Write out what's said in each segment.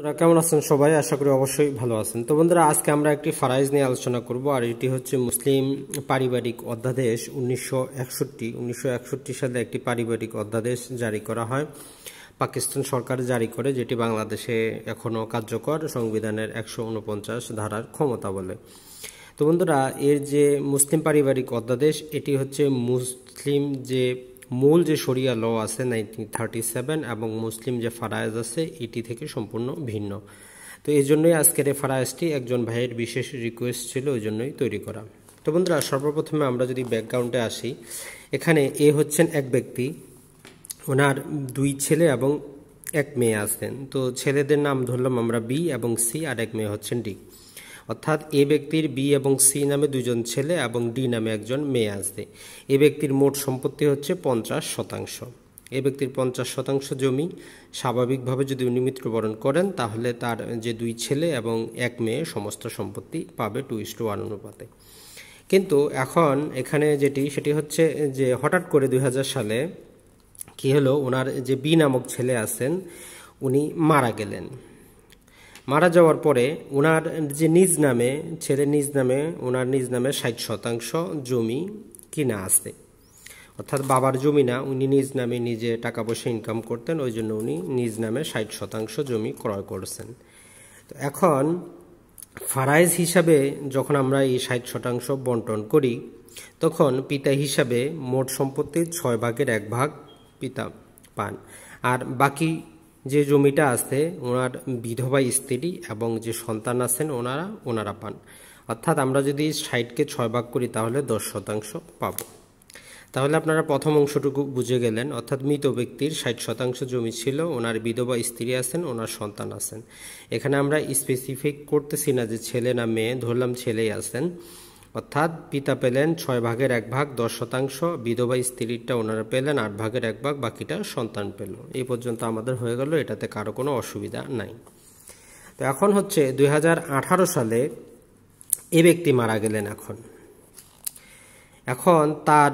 তোরা কেমন আছেন সবাই আশা করি অবশ্যই ভালো আছেন তো বন্ধুরা আজকে আমরা একটি ফারাইজ নিয়ে আলোচনা করব আর এটি হচ্ছে মুসলিম পারিবারিক অধ্যাদেশ উনিশশো একষট্টি সালে একটি পারিবারিক অধ্যাদেশ জারি করা হয় পাকিস্তান সরকার জারি করে যেটি বাংলাদেশে এখনও কার্যকর সংবিধানের একশো উনপঞ্চাশ ধারার ক্ষমতা বলে তো বন্ধুরা এর যে মুসলিম পারিবারিক অধ্যাদেশ এটি হচ্ছে মুসলিম যে মূল যে শরিয়া ল আছে নাইনটিন থার্টি সেভেন এবং মুসলিম যে ফারায়জ আছে এটি থেকে সম্পূর্ণ ভিন্ন তো এই জন্যই আজকের এই ফারায়জটি একজন ভাইয়ের বিশেষ রিকোয়েস্ট ছিল ওই জন্যই তৈরি করা তো বন্ধুরা সর্বপ্রথমে আমরা যদি ব্যাকগ্রাউন্ডে আসি এখানে এ হচ্ছেন এক ব্যক্তি ওনার দুই ছেলে এবং এক মেয়ে আছেন তো ছেলেদের নাম ধরলাম আমরা বি এবং সি আর এক মেয়ে হচ্ছেন ডি অর্থাৎ এ ব্যক্তির বি এবং সি নামে দুজন ছেলে এবং ডি নামে একজন মেয়ে আসবে এ ব্যক্তির মোট সম্পত্তি হচ্ছে পঞ্চাশ শতাংশ এ ব্যক্তির পঞ্চাশ শতাংশ জমি স্বাভাবিকভাবে যদি উনি মৃত্যুবরণ করেন তাহলে তার যে দুই ছেলে এবং এক মেয়ে সমস্ত সম্পত্তি পাবে টু ইস্টু টু ওয়ান অনুপাতে কিন্তু এখন এখানে যেটি সেটি হচ্ছে যে হঠাৎ করে দুই সালে কী হলো ওনার যে বি নামক ছেলে আছেন উনি মারা গেলেন মারা যাওয়ার পরে ওনার যে নিজ নামে ছেলে নিজ নামে ওনার নিজ নামে ষাট শতাংশ জমি কিনা আছে অর্থাৎ বাবার জমি না উনি নিজ নামে নিজে টাকা পয়সা ইনকাম করতেন ওই জন্য উনি নিজ নামে ষাট শতাংশ জমি ক্রয় করছেন তো এখন ফারাইজ হিসাবে যখন আমরা এই ষাট শতাংশ বন্টন করি তখন পিতা হিসাবে মোট সম্পত্তির ছয় ভাগের এক ভাগ পিতা পান আর বাকি যে জমিটা আছে ওনার বিধবা স্ত্রী এবং যে সন্তান আছেন ওনারা ওনারা পান অর্থাৎ আমরা যদি সাইটকে ছয় ভাগ করি তাহলে দশ শতাংশ পাব তাহলে আপনারা প্রথম অংশটুকু বুঝে গেলেন অর্থাৎ মৃত ব্যক্তির ষাট শতাংশ জমি ছিল ওনার বিধবা স্ত্রী আছেন ওনার সন্তান আছেন এখানে আমরা স্পেসিফিক করতেছি না যে ছেলে না মেয়ে ধরলাম ছেলেই আছেন অর্থাৎ পিতা পেলেন ছয় ভাগের এক ভাগ দশ শতাংশ বিধবা স্ত্রীরটা ওনারা পেলেন আট ভাগের এক ভাগ বাকিটা সন্তান পেল এই পর্যন্ত আমাদের হয়ে গেল এটাতে কারো কোনো অসুবিধা নাই তো এখন হচ্ছে দুই সালে এ ব্যক্তি মারা গেলেন এখন এখন তার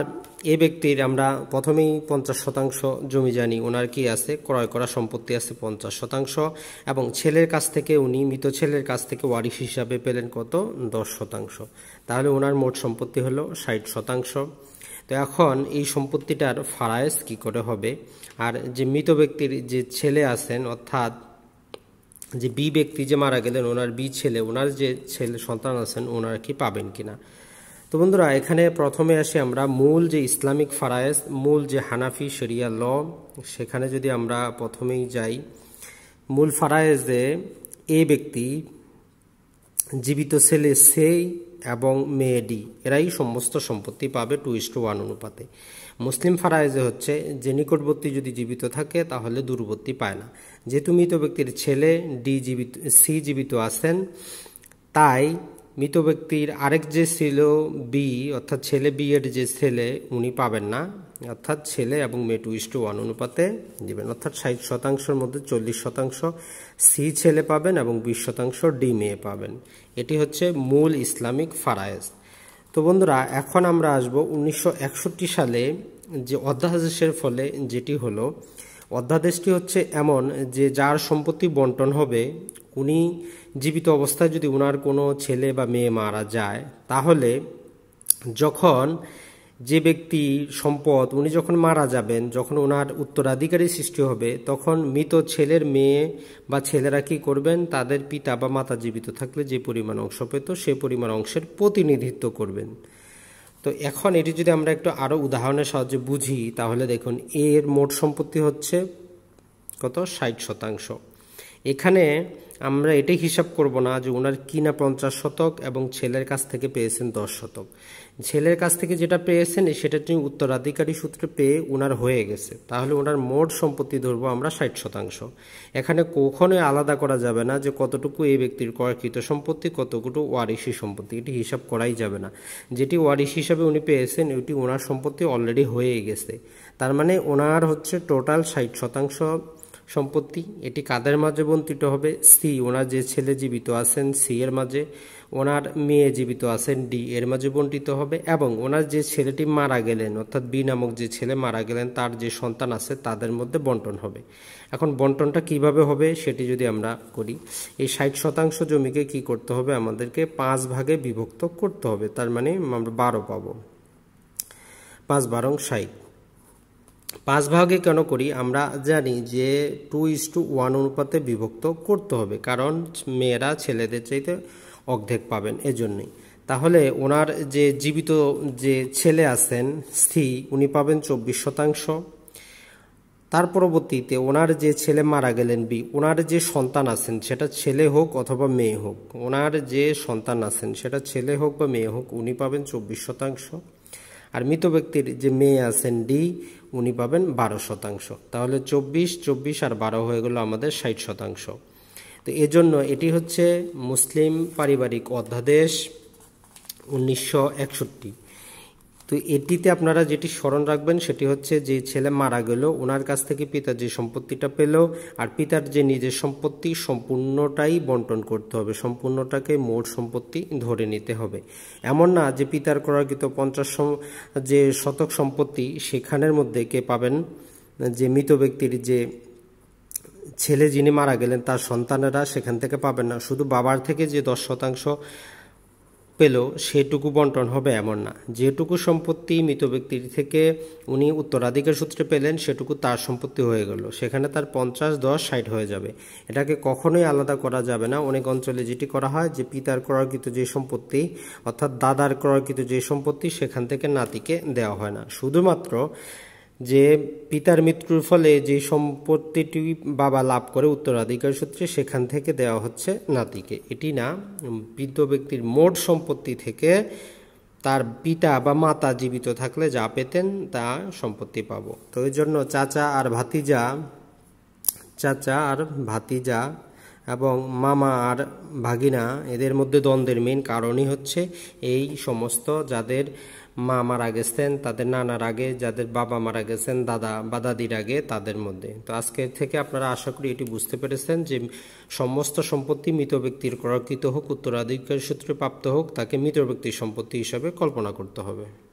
এ ব্যক্তির আমরা প্রথমেই পঞ্চাশ শতাংশ জমি জানি ওনার কি আছে ক্রয় করা সম্পত্তি আছে পঞ্চাশ শতাংশ এবং ছেলের কাছ থেকে উনি মৃত ছেলের কাছ থেকে ওয়ারিশ হিসাবে পেলেন কত দশ শতাংশ তাহলে ওনার মোট সম্পত্তি হলো ষাট শতাংশ তো এখন এই সম্পত্তিটার ফারায়স কি করে হবে আর যে মৃত ব্যক্তির যে ছেলে আছেন অর্থাৎ যে বি ব্যক্তি যে মারা গেলেন ওনার বি ছেলে ওনার যে ছেলে সন্তান আছেন ওনারা কি পাবেন কিনা তো বন্ধুরা এখানে প্রথমে আসি আমরা মূল যে ইসলামিক ফারায়েজ মূল যে হানাফি শরিয়া ল সেখানে যদি আমরা প্রথমেই যাই মূল ফারায়েজে এ ব্যক্তি জীবিত ছেলে সেই এবং মেয়ে ডি এরাই সমস্ত সম্পত্তি পাবে টু ইস্ট ওয়ান অনুপাতে মুসলিম ফারায়েজে হচ্ছে যে নিকটবর্তী যদি জীবিত থাকে তাহলে দূরবর্তী পায় না যেহেতু মৃত ব্যক্তির ছেলে ডি জীবিত সি জীবিত আছেন তাই মৃত ব্যক্তির আরেক যে ছিল বি অর্থাৎ ছেলে বি এর যে ছেলে উনি পাবেন না অর্থাৎ ছেলে এবং মেয়ে টু ইস্টু ওয়ান অনুপাতে দেবেন অর্থাৎ ষাট শতাংশের মধ্যে চল্লিশ শতাংশ সি ছেলে পাবেন এবং বিশ শতাংশ ডি মেয়ে পাবেন এটি হচ্ছে মূল ইসলামিক ফারায়েজ তো বন্ধুরা এখন আমরা আসব উনিশশো সালে যে অধ্যাদেশের ফলে যেটি হলো অধ্যাদেশটি হচ্ছে এমন যে যার সম্পত্তি বন্টন হবে উনি জীবিত অবস্থায় যদি ওনার কোনো ছেলে বা মেয়ে মারা যায় তাহলে যখন যে ব্যক্তি সম্পদ উনি যখন মারা যাবেন যখন ওনার উত্তরাধিকারী সৃষ্টি হবে তখন মৃত ছেলের মেয়ে বা ছেলেরা কি করবেন তাদের পিতা বা মাতা জীবিত থাকলে যে পরিমাণ অংশ পেত সে পরিমাণ অংশের প্রতিনিধিত্ব করবেন তো এখন এটি যদি আমরা একটু আরও উদাহরণের সাহায্যে বুঝি তাহলে দেখুন এর মোট সম্পত্তি হচ্ছে কত ষাট শতাংশ এখানে আমরা এটাই হিসাব করব না যে ওনার কিনা পঞ্চাশ শতক এবং ছেলের কাছ থেকে পেয়েছেন দশ শতক ছেলের কাছ থেকে যেটা পেয়েছেন সেটা তিনি উত্তরাধিকারী সূত্রে পেয়ে ওনার হয়ে গেছে তাহলে ওনার মোট সম্পত্তি ধরবো আমরা ষাট শতাংশ এখানে কখনোই আলাদা করা যাবে না যে কতটুকু এই ব্যক্তির কয়কৃত সম্পত্তি কতটুকু ওয়ারিশি সম্পত্তি এটি হিসাব করাই যাবে না যেটি ওয়ারিশ হিসাবে উনি পেয়েছেন এটি ওনার সম্পত্তি অলরেডি হয়ে গেছে তার মানে ওনার হচ্ছে টোটাল ষাট শতাংশ সম্পত্তি এটি কাদের মাঝে বন্টিত হবে সি ওনার যে ছেলে জীবিত আছেন সি এর মাঝে ওনার মেয়ে জীবিত আছেন ডি এর মাঝে বন্টিত হবে এবং ওনার যে ছেলেটি মারা গেলেন অর্থাৎ বি নামক যে ছেলে মারা গেলেন তার যে সন্তান আছে তাদের মধ্যে বন্টন হবে এখন বন্টনটা কিভাবে হবে সেটি যদি আমরা করি এই ষাট শতাংশ জমিকে কি করতে হবে আমাদেরকে পাঁচ ভাগে বিভক্ত করতে হবে তার মানে আমরা বারো পাবো পাঁচ বারং ষাট পাঁচ ভাগে কেন করি আমরা জানি যে টু ইস টু ওয়ান অনুপাতে বিভক্ত করতে হবে কারণ মেয়েরা ছেলেদের চাইতে অর্ধেক পাবেন এজন্যই তাহলে ওনার যে জীবিত যে ছেলে আছেন স্ত্রী উনি পাবেন চব্বিশ শতাংশ তার পরবর্তীতে ওনার যে ছেলে মারা গেলেন বি ওনার যে সন্তান আছেন সেটা ছেলে হোক অথবা মেয়ে হোক ওনার যে সন্তান আছেন সেটা ছেলে হোক বা মেয়ে হোক উনি পাবেন চব্বিশ শতাংশ আর মৃত ব্যক্তির যে মেয়ে আছেন ডি উনি পাবেন বারো শতাংশ তাহলে চব্বিশ চব্বিশ আর বারো হয়ে গেল আমাদের ষাট শতাংশ তো এজন্য এটি হচ্ছে মুসলিম পারিবারিক অধ্যাদেশ উনিশশো একষট্টি তো এটিতে আপনারা যেটি স্মরণ রাখবেন সেটি হচ্ছে যে ছেলে মারা গেল ওনার কাছ থেকে পিতা যে সম্পত্তিটা পেল আর পিতার যে নিজের সম্পত্তি সম্পূর্ণটাই বন্টন করতে হবে সম্পূর্ণটাকে মোট সম্পত্তি ধরে নিতে হবে এমন না যে পিতার করাকৃত পঞ্চাশ যে শতক সম্পত্তি সেখানের মধ্যে কে পাবেন যে মৃত ব্যক্তির যে ছেলে যিনি মারা গেলেন তার সন্তানেরা সেখান থেকে পাবেন না শুধু বাবার থেকে যে দশ শতাংশ পেল সেটুকু বন্টন হবে এমন না যেটুকু সম্পত্তি মৃত ব্যক্তির থেকে উনি উত্তরাধিকার সূত্রে পেলেন সেটুকু তার সম্পত্তি হয়ে গেল সেখানে তার পঞ্চাশ দশ ষাট হয়ে যাবে এটাকে কখনোই আলাদা করা যাবে না অনেক অঞ্চলে যেটি করা হয় যে পিতার ক্রয়কৃত যে সম্পত্তি অর্থাৎ দাদার ক্রয়কৃত যে সম্পত্তি সেখান থেকে নাতিকে দেওয়া হয় না শুধুমাত্র যে পিতার মৃত্যুর ফলে যে সম্পত্তিটি বাবা লাভ করে উত্তরাধিকার সূত্রে সেখান থেকে দেওয়া হচ্ছে নাতিকে এটি না বৃদ্ধ ব্যক্তির মোট সম্পত্তি থেকে তার পিতা বা মাতা জীবিত থাকলে যা পেতেন তা সম্পত্তি পাব তো এই জন্য চাচা আর ভাতিজা চাচা আর ভাতিজা এবং মামা আর ভাগিনা এদের মধ্যে দ্বন্দ্বের মেন কারণই হচ্ছে এই সমস্ত যাদের মা মারা গেছেন তাদের নানার আগে যাদের বাবা মারা গেছেন দাদা বা দাদির আগে তাদের মধ্যে তো আজকের থেকে আপনারা আশা করি এটি বুঝতে পেরেছেন যে সমস্ত সম্পত্তি মৃত ব্যক্তির করাকৃত হোক উত্তরাধিকারী সূত্রে প্রাপ্ত হোক তাকে মৃত ব্যক্তির সম্পত্তি হিসাবে কল্পনা করতে হবে